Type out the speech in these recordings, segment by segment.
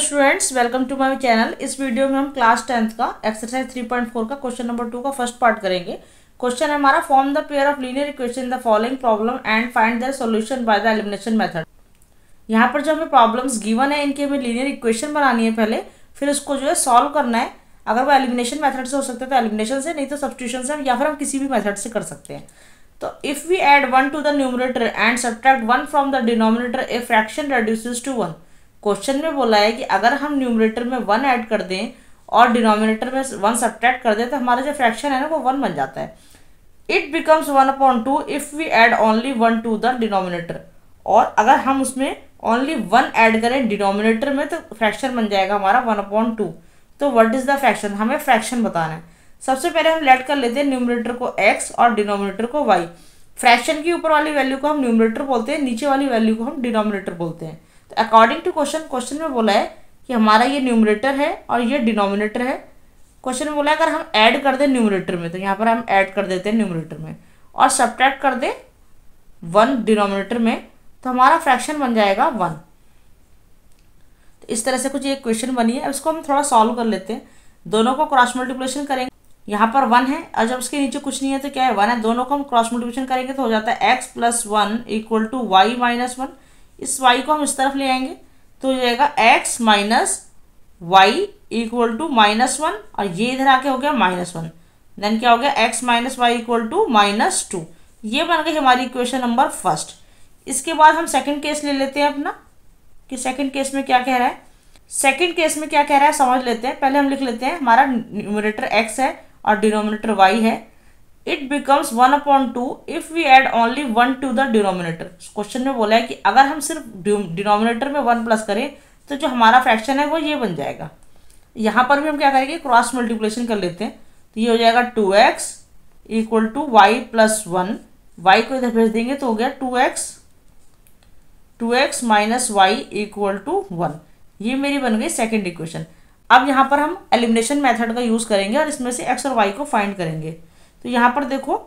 students welcome to my channel इस video में हम क्लास टेंथ का एक्सरसाइज 3.4 का क्वेश्चन नंबर टू का फर्स्ट पार्ट करेंगे क्वेश्चन है हमारा form the pair of linear equation the following problem and find the solution by the elimination method यहाँ पर जो हमें प्रॉब्लम्स गिवन है इनकी हमें लीनियर इक्वेशन बनानी है पहले फिर उसको जो है सॉल्व करना है अगर वो एलिमिनेशन मैथड से हो सकता है तो एलिमिनेशन से नहीं तो सब्सिट्यूशन से या फिर हम किसी भी मैथड से कर सकते हैं तो if we add one to the numerator and subtract one from the denominator a fraction reduces to one question में बोला है कि अगर हम न्यूमरेटर में वन ऐड कर दें और डिनोमिनेटर में वन सब्ट्रैक्ट कर दें तो हमारा जो फ्रैक्शन है ना वो वन बन जाता है it becomes one upon two if we add only one to the denominator और अगर हम उसमें ओनली वन ऐड करें डिनोमिनेटर में तो फ्रैक्शन बन जाएगा हमारा वन अपॉन टू तो वट इज़ द फ्रैक्शन हमें फ्रैक्शन बताना है सबसे पहले हम लेट कर लेते हैं न्यूमरेटर को एक्स और डिनोमिनेटर को वाई फ्रैक्शन की ऊपर वाली वैल्यू को हम न्यूमरेटर बोलते हैं नीचे वाली वैल्यू को हम डिनोमिनेटर बोलते हैं तो अकॉर्डिंग टू क्वेश्चन क्वेश्चन में बोला है कि हमारा ये न्यूमरेटर है और ये डिनोमिनेटर है क्वेश्चन में बोला है अगर हम ऐड कर दें न्यूमरेटर में तो यहाँ पर हम ऐड कर देते हैं न्यूमरेटर में और सब्ट्रैक्ट कर दें वन डिनोमिनेटर में तो हमारा फ्रैक्शन बन जाएगा वन तो इस तरह से कुछ ये क्वेश्चन बनी है उसको इसको हम थोड़ा सॉल्व कर लेते हैं दोनों को क्रॉस मल्टीप्लिकेशन करेंगे यहाँ पर वन है और जब उसके नीचे कुछ नहीं है तो क्या है वन है दोनों को हम क्रॉस मल्टीप्लिकेशन करेंगे तो हो जाता है X plus one equal to Y minus one इस वाई को हम इस तरफ ले आएंगे तो हो जाएगा X minus Y equal to minus one और ये इधर आके हो गया माइनस वन देन क्या हो गया X minus Y equal to minus two ये बन गई हमारी इक्वेशन नंबर फर्स्ट इसके बाद हम सेकंड केस ले लेते हैं अपना कि सेकंड केस में क्या कह रहा है सेकंड केस में क्या कह रहा है समझ लेते हैं पहले हम लिख लेते हैं हमारा न्यूमिनेटर एक्स है और डिनोमिनेटर वाई है it becomes one upon two if we add only one to the denominator question में बोला है कि अगर हम सिर्फ डिनोमिनेटर में वन प्लस करें तो जो हमारा फ्रैक्शन है वो ये बन जाएगा यहाँ पर भी हम क्या करेंगे क्रॉस मल्टीप्लेशन कर लेते हैं तो ये हो जाएगा two X equal to Y plus one Y को इधर भेज देंगे तो हो गया two X two X minus Y equal to one ये मेरी बन गई सेकेंड इक्वेशन अब यहाँ पर हम एलिमिनेशन मेथड का यूज़ करेंगे और इसमें से एक्स और वाई को फाइंड करेंगे तो यहाँ पर देखो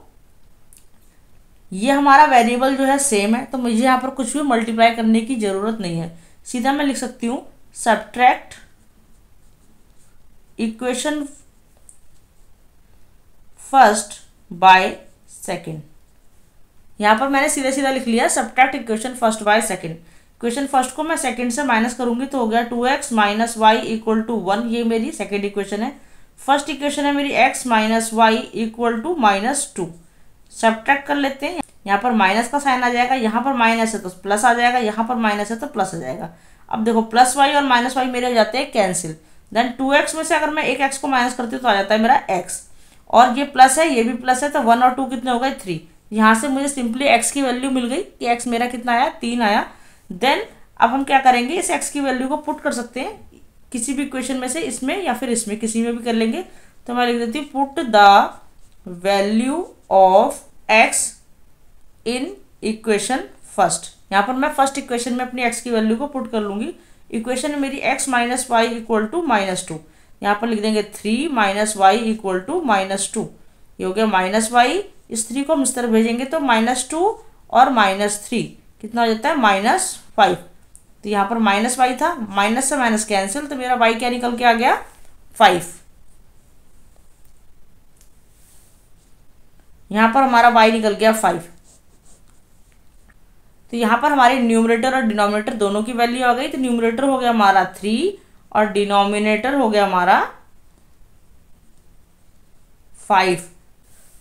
ये हमारा वेरिएबल जो है सेम है तो मुझे यहाँ पर कुछ भी मल्टीप्लाई करने की ज़रूरत नहीं है सीधा मैं लिख सकती हूँ subtract equation first by second यहाँ पर मैंने सीधा सीधा लिख लिया subtract equation first by second equation first को मैं सेकेंड से माइनस करूंगी तो हो गया two X minus Y equal to one ये मेरी सेकेंड इक्वेशन है फर्स्ट इक्वेशन है मेरी X minus Y equal to minus two subtract कर लेते हैं यहाँ पर माइनस का साइन आ जाएगा यहाँ पर माइनस है तो प्लस आ जाएगा यहाँ पर माइनस है तो प्लस आ जाएगा अब देखो प्लस वाई और माइनस वाई मेरे हो जाते हैं कैंसिल देन टू एक्स में से अगर मैं एक एक्स को माइनस करती हूँ तो आ जाता है मेरा एक्स और ये प्लस है ये भी प्लस है तो वन और टू कितने हो गए थ्री यहाँ से मुझे सिंपली एक्स की वैल्यू मिल गई कि एक्स मेरा कितना आया तीन आया देन अब हम क्या करेंगे इस एक्स की वैल्यू को पुट कर सकते हैं किसी भी क्वेश्चन में से इसमें या फिर इसमें किसी में भी कर लेंगे तो मैं लिख देती हूँ put the value of X in equation first यहाँ पर मैं फर्स्ट इक्वेशन में अपनी एक्स की वैल्यू को पुट कर लूँगी इक्वेशन में मेरी X minus Y equal to minus two यहाँ पर लिख देंगे three minus Y equal to minus two ये हो गया माइनस वाई इस थ्री को हम इस तरह भेजेंगे तो माइनस टू और माइनस थ्री कितना हो जाता है माइनस फाइव तो यहाँ पर माइनस वाई था माइनस से माइनस कैंसिल तो मेरा वाई क्या निकल के आ गया फाइव यहाँ पर हमारा वाई निकल गया फाइव तो यहाँ पर हमारे न्यूमरेटर और डिनोमिनेटर दोनों की वैल्यू आ गई तो न्यूमरेटर हो गया हमारा थ्री और डिनोमिनेटर हो गया हमारा फाइव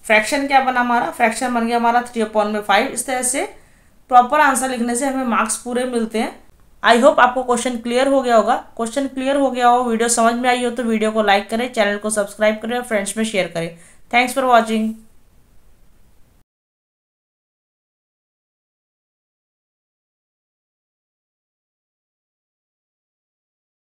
फ्रैक्शन क्या बना हमारा फ्रैक्शन बन गया हमारा थ्री अपॉन में फाइव इस तरह से प्रॉपर आंसर लिखने से हमें मार्क्स पूरे मिलते हैं आई होप आपको क्वेश्चन क्लियर हो गया होगा क्वेश्चन क्लियर हो गया हो वीडियो समझ में आई हो तो वीडियो को लाइक करें चैनल को सब्सक्राइब करें और फ्रेंड्स में शेयर करें थैंक्स फॉर वॉचिंग